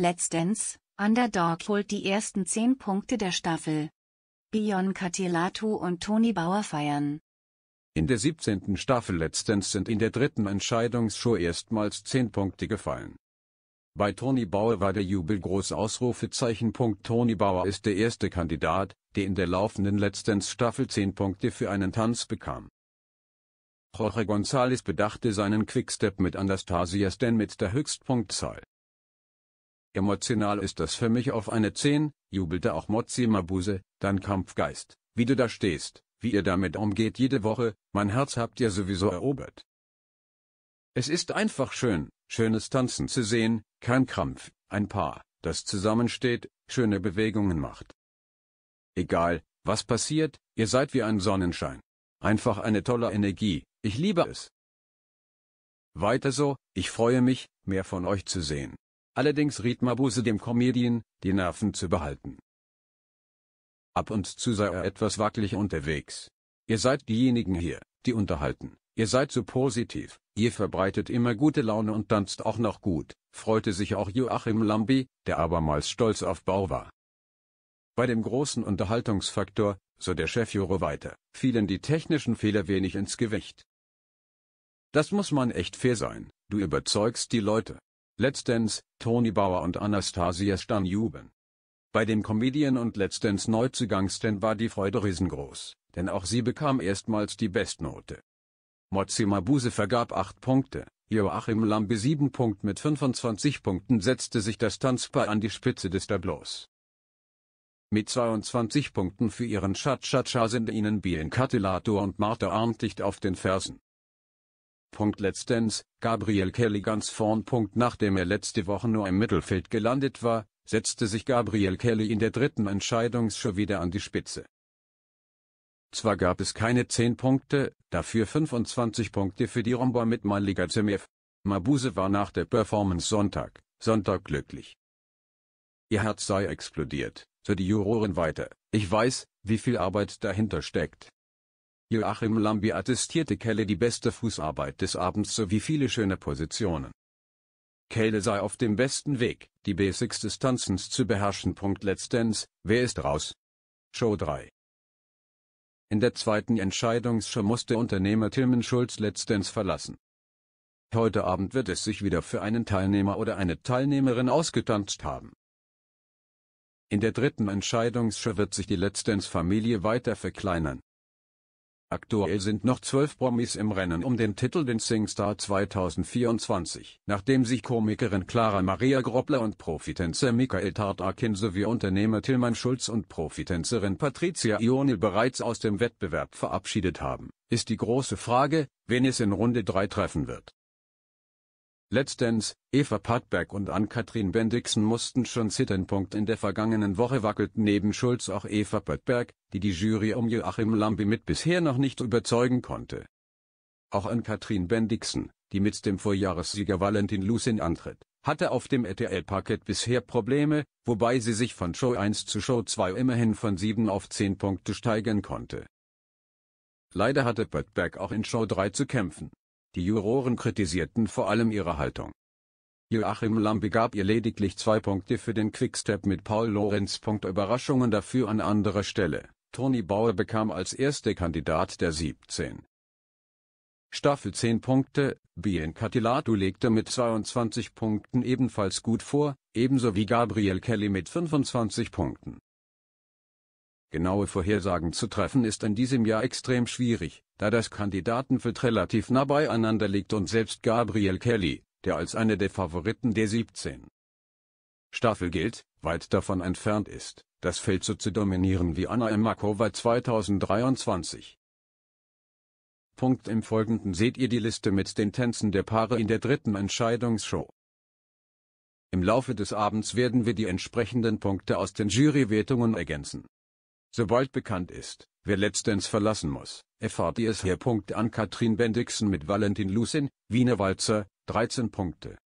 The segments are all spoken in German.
Letztens, Underdog holt die ersten 10 Punkte der Staffel. Bion Catilato und Toni Bauer feiern. In der 17. Staffel letztens sind in der dritten Entscheidungsshow erstmals 10 Punkte gefallen. Bei Toni Bauer war der Jubel groß Ausrufezeichen. Toni Bauer ist der erste Kandidat, der in der laufenden letztens Staffel 10 Punkte für einen Tanz bekam. Jorge González bedachte seinen Quickstep mit Anastasia Stan mit der Höchstpunktzahl. Emotional ist das für mich auf eine 10, jubelte auch Mozzi Mabuse, dein Kampfgeist, wie du da stehst, wie ihr damit umgeht jede Woche, mein Herz habt ihr sowieso erobert. Es ist einfach schön, schönes Tanzen zu sehen, kein Krampf, ein Paar, das zusammensteht, schöne Bewegungen macht. Egal, was passiert, ihr seid wie ein Sonnenschein. Einfach eine tolle Energie, ich liebe es. Weiter so, ich freue mich, mehr von euch zu sehen. Allerdings riet Mabuse dem Comedian, die Nerven zu behalten. Ab und zu sei er etwas wackelig unterwegs. Ihr seid diejenigen hier, die unterhalten. Ihr seid so positiv, ihr verbreitet immer gute Laune und tanzt auch noch gut, freute sich auch Joachim Lambi, der abermals stolz auf Bau war. Bei dem großen Unterhaltungsfaktor, so der Chefjuro weiter, fielen die technischen Fehler wenig ins Gewicht. Das muss man echt fair sein, du überzeugst die Leute, Let's Dance, Toni Bauer und Anastasia Stanjuben. Bei dem Comedian und Let's Dance Neuzugang war die Freude riesengroß, denn auch sie bekam erstmals die Bestnote. Mozzi Mabuse vergab 8 Punkte, Joachim Lambe 7 Punkte mit 25 Punkten setzte sich das Tanzpaar an die Spitze des Tableaus. Mit 22 Punkten für ihren Cha-Cha-Cha sind ihnen Bien Catilato und Martha Arndt auf den Fersen. Punkt letztens, Gabriel Kelly ganz vorn. Punkt nachdem er letzte Woche nur im Mittelfeld gelandet war, setzte sich Gabriel Kelly in der dritten Entscheidungsshow wieder an die Spitze. Zwar gab es keine 10 Punkte, dafür 25 Punkte für die Romba mit Maliga Zemev. Mabuse war nach der Performance Sonntag, Sonntag glücklich. Ihr Herz sei explodiert, so die Jurorin weiter. Ich weiß, wie viel Arbeit dahinter steckt. Joachim Lambi attestierte Kelle die beste Fußarbeit des Abends sowie viele schöne Positionen. Kelle sei auf dem besten Weg, die Basics des Tanzens zu beherrschen. Punkt letztens, wer ist raus? Show 3 In der zweiten Entscheidungsshow musste Unternehmer Tilman Schulz letztens verlassen. Heute Abend wird es sich wieder für einen Teilnehmer oder eine Teilnehmerin ausgetanzt haben. In der dritten Entscheidungsshow wird sich die Letztens-Familie weiter verkleinern. Aktuell sind noch zwölf Promis im Rennen um den Titel den Singstar 2024. Nachdem sich Komikerin Clara Maria Groppler und Profitänzer Michael Tartakin sowie Unternehmer Tillmann Schulz und Profitänzerin Patricia Ionil bereits aus dem Wettbewerb verabschiedet haben, ist die große Frage, wen es in Runde 3 treffen wird. Letztens, Eva Pattberg und Ann-Kathrin Bendixen mussten schon zittern. In der vergangenen Woche wackelten neben Schulz auch Eva Pattberg, die die Jury um Joachim Lambi mit bisher noch nicht überzeugen konnte. Auch Ann-Kathrin Bendixen, die mit dem Vorjahressieger Valentin Lucin antritt, hatte auf dem RTL-Parkett bisher Probleme, wobei sie sich von Show 1 zu Show 2 immerhin von 7 auf 10 Punkte steigern konnte. Leider hatte Böttberg auch in Show 3 zu kämpfen. Die Juroren kritisierten vor allem ihre Haltung. Joachim Lambe gab ihr lediglich zwei Punkte für den Quickstep mit Paul Lorenz. Überraschungen dafür an anderer Stelle. Toni Bauer bekam als erster Kandidat der 17. Staffel 10 Punkte, Bien Catilatu legte mit 22 Punkten ebenfalls gut vor, ebenso wie Gabriel Kelly mit 25 Punkten. Genaue Vorhersagen zu treffen ist in diesem Jahr extrem schwierig, da das Kandidatenfeld relativ nah beieinander liegt und selbst Gabriel Kelly, der als einer der Favoriten der 17. Staffel gilt, weit davon entfernt ist, das Feld so zu dominieren wie Anna M. Makova 2023. Punkt Im Folgenden seht ihr die Liste mit den Tänzen der Paare in der dritten Entscheidungsshow. Im Laufe des Abends werden wir die entsprechenden Punkte aus den Jurywertungen ergänzen. Sobald bekannt ist, wer letztens verlassen muss, erfahrt ihr es hier. An Katrin Bendixen mit Valentin Lucin, Wiener Walzer, 13 Punkte.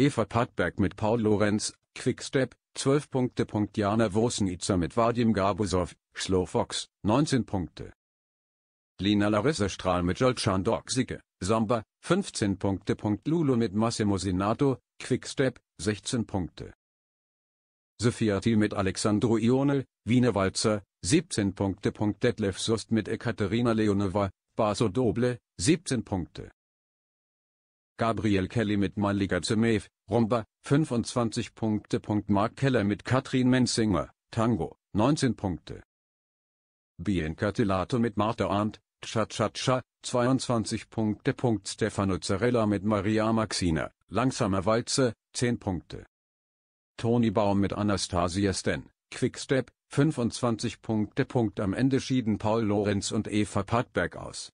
Eva Pattberg mit Paul Lorenz, Quickstep, 12 Punkte. Jana Wosnica mit Vadim Gabusov, Slow Fox, 19 Punkte. Lina Larissa Strahl mit Jolchan Doksike, Samba, 15 Punkte. Lulu mit Massimo Senato, Quickstep, 16 Punkte. Sofia-T mit Alexandru Ione, Wiener Walzer, 17 Punkte. Detlef Sost mit Ekaterina Leonova, Basso Doble, 17 Punkte. Gabriel Kelly mit Maliga Zemev, Romba, 25 Punkte. Mark Keller mit Katrin Menzinger, Tango, 19 Punkte. Bianca Tilato mit Martha Arndt, Cha-Cha-Cha, 22 Punkte. Stefano Zarella mit Maria Maxina, Langsamer Walzer, 10 Punkte. Toni Baum mit Anastasia Sten, Quickstep, 25 Punkte. Am Ende schieden Paul Lorenz und Eva Pattberg aus